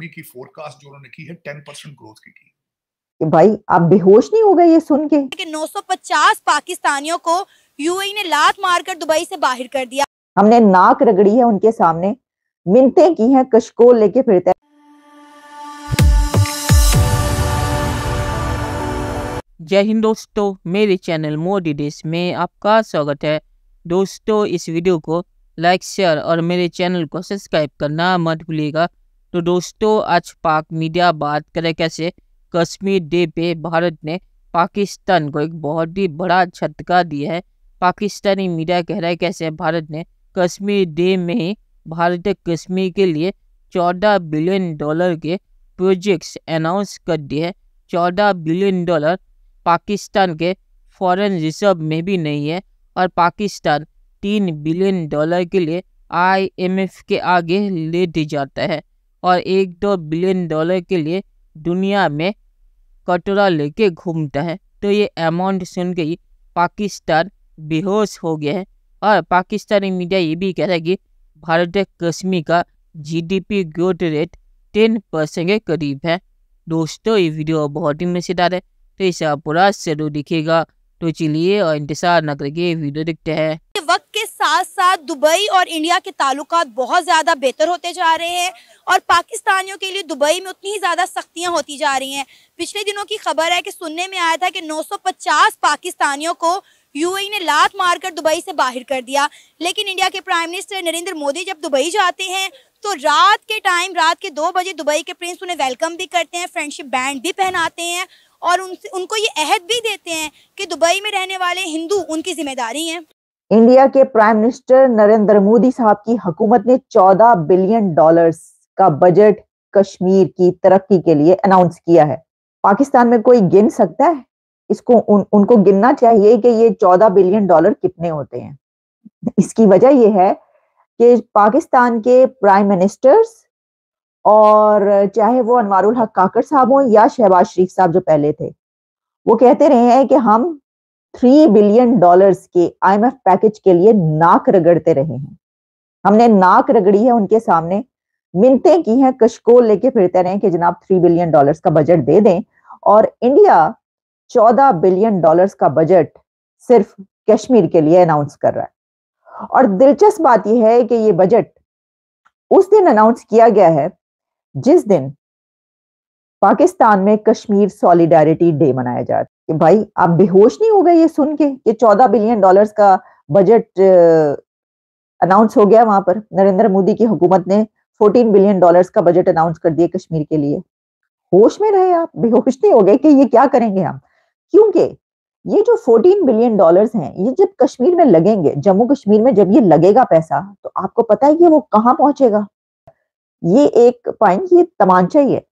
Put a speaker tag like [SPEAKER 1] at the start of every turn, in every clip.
[SPEAKER 1] Company की forecast जो उन्होंने की है टेन परसेंट ग्रोथ की की
[SPEAKER 2] भाई आप बेहोश नहीं हो गए ये सुन के नौ सौ पचास पाकिस्तानियों को यूएई e ने लात मारकर दुबई से बाहर कर दिया हमने नाक रगड़ी है उनके सामने मिनते की है कशकोल लेके फिरते
[SPEAKER 3] जय हिंद दोस्तों मेरे चैनल मोदी डिस में आपका स्वागत है दोस्तों इस वीडियो को लाइक शेयर और मेरे चैनल को सब्सक्राइब करना मत भूलिएगा तो दोस्तों आज पाक मीडिया बात करे कैसे कश्मीर डे पे भारत ने पाकिस्तान को एक बहुत ही बड़ा झटका दिया है पाकिस्तानी मीडिया कह रहा है कैसे भारत ने कश्मीर डे में ही भारत कश्मीर के लिए चौदह बिलियन डॉलर के प्रोजेक्ट्स अनाउंस कर दिए हैं चौदह बिलियन डॉलर पाकिस्तान के फॉरेन रिजर्व में भी नहीं है और पाकिस्तान तीन बिलियन डॉलर के लिए आईएमएफ के आगे ले दी जाता है और एक दो बिलियन डॉलर के लिए दुनिया में कटोरा लेके घूमता है तो ये अमाउंट सुन के ही पाकिस्तान बेहोश हो गया है और पाकिस्तानी मीडिया ये भी कह रहा है कि भारत कश्मीर का GDP growth rate ten percent के करीब है दोस्तों ये वीडियो बहुत ही मजेदार है तो इसे आप पूरा जरूर दिखेगा तो चलिए और इंतजार न करके वीडियो देखते हैं
[SPEAKER 2] वक्त साथ साथ दुबई और इंडिया के ताल्लुक बहुत ज़्यादा बेहतर होते जा रहे हैं और पाकिस्तानियों के लिए दुबई में उतनी ही ज़्यादा सख्तियाँ होती जा रही हैं पिछले दिनों की खबर है कि सुनने में आया था कि 950 पाकिस्तानियों को यूएई ने लात मारकर दुबई से बाहर कर दिया लेकिन इंडिया के प्राइम मिनिस्टर नरेंद्र मोदी जब दुबई जाते हैं तो रात के टाइम रात के दो बजे दुबई के प्रिंस उन्हें वेलकम भी करते हैं फ्रेंडशिप बैंड भी पहनाते हैं और उनसे उनको ये अहद भी देते हैं कि दुबई में रहने वाले हिंदू उनकी जिम्मेदारी है इंडिया के प्राइम मिनिस्टर नरेंद्र मोदी साहब की हुकूमत ने 14 बिलियन डॉलर्स का बजट कश्मीर की तरक्की के लिए अनाउंस किया है पाकिस्तान में कोई गिन सकता है इसको उन, उनको गिनना चाहिए कि ये 14 बिलियन डॉलर कितने होते हैं इसकी वजह यह है कि पाकिस्तान के प्राइम मिनिस्टर्स और चाहे वो अनवारुल हक काकर साहब हों या शहबाज शरीफ साहब जो पहले थे वो कहते रहे हैं कि हम थ्री बिलियन डॉलर्स के आईएमएफ पैकेज के लिए नाक रगड़ते रहे हैं हमने नाक रगड़ी है उनके सामने मिनते की हैं कशकोल लेके फिरते रहे कि जनाब थ्री बिलियन डॉलर्स का बजट दे दें और इंडिया चौदह बिलियन डॉलर्स का बजट सिर्फ कश्मीर के लिए अनाउंस कर रहा है और दिलचस्प बात यह है कि ये बजट उस दिन अनाउंस किया गया है जिस दिन पाकिस्तान में कश्मीर सॉलिडारिटी डे मनाया जाता कि भाई आप बेहोश नहीं हो गए ये सुन के ये चौदह बिलियन डॉलर्स का बजट अनाउंस uh, हो गया वहां पर नरेंद्र मोदी की हुकूमत ने 14 बिलियन डॉलर्स का बजट अनाउंस कर दिया कश्मीर के लिए होश में रहे आप बेहोश नहीं हो गए कि ये क्या करेंगे हम क्योंकि ये जो 14 बिलियन डॉलर्स हैं ये जब कश्मीर में लगेंगे जम्मू कश्मीर में जब ये लगेगा पैसा तो आपको पता है कि वो कहाँ पहुंचेगा ये एक पॉइंट ये तमांचा ही है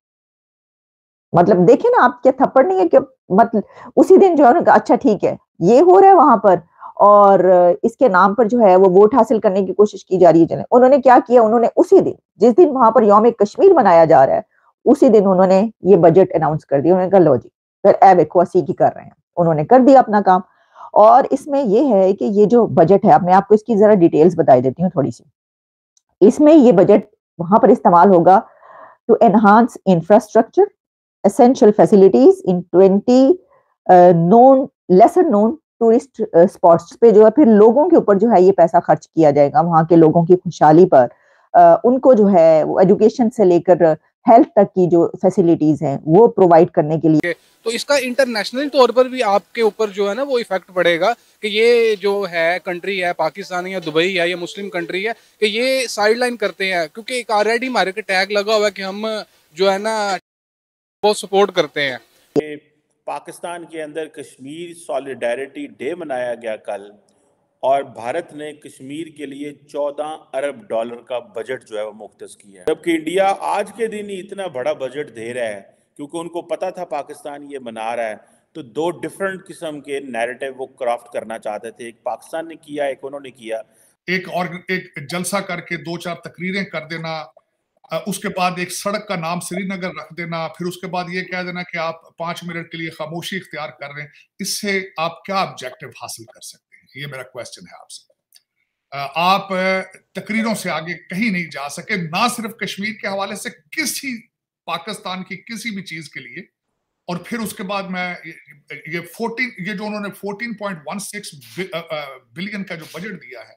[SPEAKER 2] मतलब देखे ना आप क्या थप्पड़ नहीं है क्यों मत उसी दिन जो है अच्छा ठीक है ये हो रहा है वहां पर और इसके नाम पर जो है वो वोट हासिल करने की कोशिश की जा रही है उन्होंने क्या किया उन्होंने उसी दिन जिस दिन वहां पर योम कश्मीर मनाया जा रहा है उसी दिन उन्होंने ये बजट अनाउंस कर दिया उन्होंने कहा लो जी फिर ए वेखो असी की कर रहे हैं उन्होंने कर दिया अपना काम और इसमें ये है कि ये जो बजट है मैं आपको इसकी जरा डिटेल्स बताई देती हूँ थोड़ी सी इसमें ये बजट वहां पर इस्तेमाल होगा to enhance infrastructure essential facilities in 20 known lesser known tourist spots पे जो है फिर लोगों के ऊपर जो है ये पैसा खर्च किया जाएगा वहाँ के लोगों की खुशहाली पर uh, उनको जो है वो एजुकेशन से लेकर हेल्थ तक की जो फैसिलिटीज हैं वो प्रोवाइड करने के लिए
[SPEAKER 1] तो इसका इंटरनेशनल तौर पर भी आपके ऊपर जो है ना वो इफेक्ट पड़ेगा कि ये जो है कंट्री है पाकिस्तान या दुबई है या मुस्लिम कंट्री है कि ये साइडलाइन करते हैं क्योंकि एक ऑलरेडी मार्केट टैग लगा हुआ है कि हम जो है ना बहुत सपोर्ट करते हैं पाकिस्तान के अंदर कश्मीर सॉलिडारिटी डे मनाया गया कल और भारत ने कश्मीर के लिए 14 अरब डॉलर का बजट जो है वो मुख्त किया है जबकि इंडिया आज के दिन ही इतना बड़ा बजट दे रहा है क्योंकि उनको पता था पाकिस्तान ये मना रहा है तो दो डिफरेंट किस्म के नैरेटिव वो क्राफ्ट करना चाहते थे एक पाकिस्तान ने किया एक उन्होंने किया एक और एक जलसा करके दो चार तकरीरें कर देना उसके बाद एक सड़क का नाम श्रीनगर रख देना फिर उसके बाद ये कह देना कि आप पांच मिनट के लिए खामोशी इख्तियार कर रहे हैं इससे आप क्या ऑब्जेक्टिव हासिल कर सकते हैं ये मेरा क्वेश्चन है आपसे आप तकरीरों से आगे कहीं नहीं जा सके ना सिर्फ कश्मीर के हवाले से किसी पाकिस्तान की किसी भी चीज के लिए और फिर उसके बाद मैं ये फोर्टीन ये जो उन्होंने fourteen point one six billion का जो बजट दिया है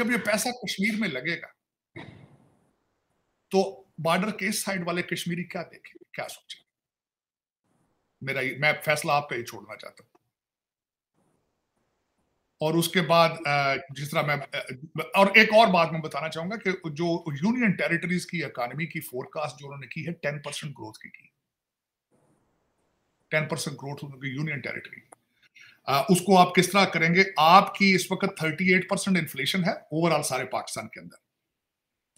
[SPEAKER 1] जब ये पैसा कश्मीर में लगेगा तो बॉर्डर के साइड वाले कश्मीरी क्या देखें क्या सोचें मेरा मैं फैसला आप पे ही छोड़ना चाहता हूं और उसके बाद जिस तरह मैं और एक और बात मैं बताना चाहूंगा कि जो यूनियन टेरिटरीज की इकॉनमी की फोरकास्ट जो उन्होंने की है टेन परसेंट ग्रोथ की की टेन परसेंट ग्रोथ उनकी यूनियन टेरिटरी उसको आप किस तरह करेंगे आपकी इस वक्त थर्टी एट परसेंट इन्फ्लेशन है ओवरऑल सारे पाकिस्तान के अंदर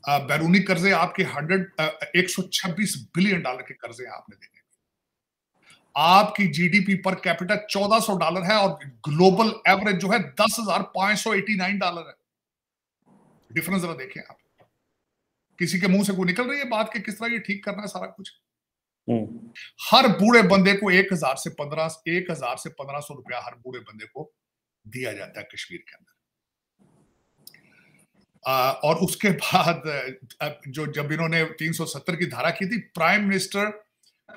[SPEAKER 1] बैरूनी कर्जे आपके हंड्रेड एक सौ छब्बीस बिलियन डॉलर के कर्जे आपने देने आपकी जीडीपी पर चौदह सौ डॉलर है और ग्लोबल एवरेज जो है नाइन डॉलर है डिफरेंस जरा देखें आप किसी के मुंह से कोई निकल रही है बात के किस तरह ये ठीक करना है सारा कुछ हम्म। हर बूढ़े बंदे को एक हजार से पंद्रह एक हजार से पंद्रह सौ रुपया हर बूढ़े बंदे को दिया जाता है कश्मीर के अंदर और उसके बाद जो जब इन्होंने 370 की धारा की थी प्राइम मिनिस्टर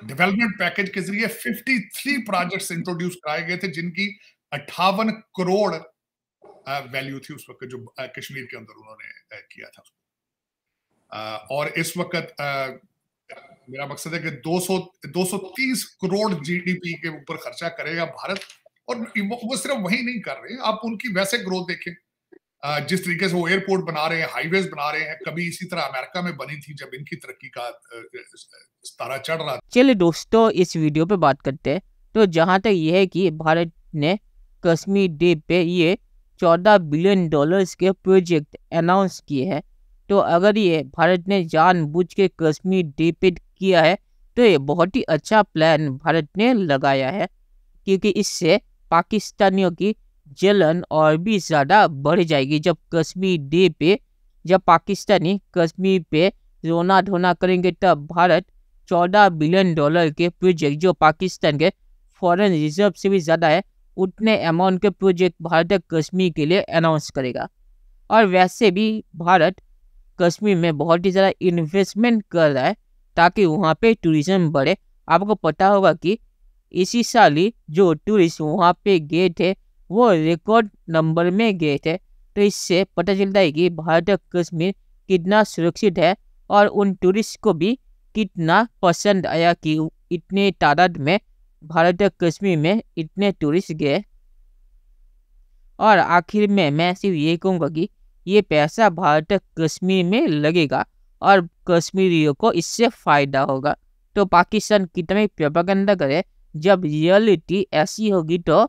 [SPEAKER 1] डेवलपमेंट पैकेज के जरिए 53 प्रोजेक्ट्स इंट्रोड्यूस कराए गए थे जिनकी अट्ठावन करोड़ वैल्यू थी उस वक्त जो कश्मीर के अंदर उन्होंने किया था और इस वक्त मेरा मकसद है कि 200 230 करोड़ जीडीपी के ऊपर खर्चा करेगा भारत और वो सिर्फ वही नहीं कर रहे आप उनकी वैसे ग्रोथ देखें जिस तरीके से वो एयरपोर्ट बना रहे हैं हाईवेज बना रहे हैं कभी इसी तरह अमेरिका में बनी थी जब इनकी तरक्की का तारा चढ़ रहा था
[SPEAKER 3] चलिए दोस्तों इस वीडियो पे बात करते हैं तो जहाँ तक ये है कि भारत ने कश्मीर डे पे ये चौदह बिलियन डॉलर्स के प्रोजेक्ट अनाउंस किए हैं तो अगर ये भारत ने जानबूझ के कश्मीर डे पे किया है तो ये बहुत ही अच्छा प्लान भारत ने लगाया है क्योंकि इससे पाकिस्तानियों की जलन और भी ज़्यादा बढ़ जाएगी जब कश्मीर डे पे जब पाकिस्तानी कश्मीर पे रोना धोना करेंगे तब भारत चौदह बिलियन डॉलर के प्रोजेक्ट जो पाकिस्तान के फॉरेन रिजर्व से भी ज़्यादा है उतने अमाउंट के प्रोजेक्ट भारत कश्मीर के लिए अनाउंस करेगा और वैसे भी भारत कश्मीर में बहुत ही ज़्यादा इन्वेस्टमेंट कर रहा है ताकि वहाँ पे टूरिज़्म बढ़े आपको पता होगा कि इसी साल ही जो टूरिस्ट वहाँ पे गए थे वो रिकॉर्ड नंबर में गए थे तो इससे पता चलता है कि भारत कश्मीर कितना सुरक्षित है और उन टूरिस्ट को भी कितना पसंद आया कि इतने तादाद में भारत कश्मीर में इतने टूरिस्ट गए और आखिर में मैं सिर्फ ये कहूँगा कि ये पैसा भारत कश्मीर में लगेगा और कश्मीरियों को इससे फ़ायदा होगा तो पाकिस्तान कितने प्रोपागंडा करे जब रियलिटी ऐसी होगी तो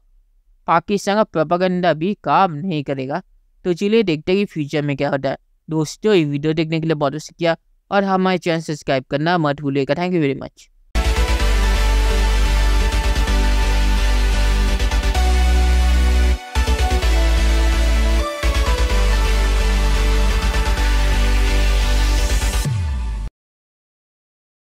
[SPEAKER 3] पाकिस्तान का प्रोपागंडा भी काम नहीं करेगा तो चलिए देखते हैं कि फ्यूचर में क्या होता है दोस्तों ये वीडियो देखने के लिए बहुत शुक्रिया अच्छा किया और हमारे चैनल सब्सक्राइब करना मत भूलिएगा थैंक यू वेरी मच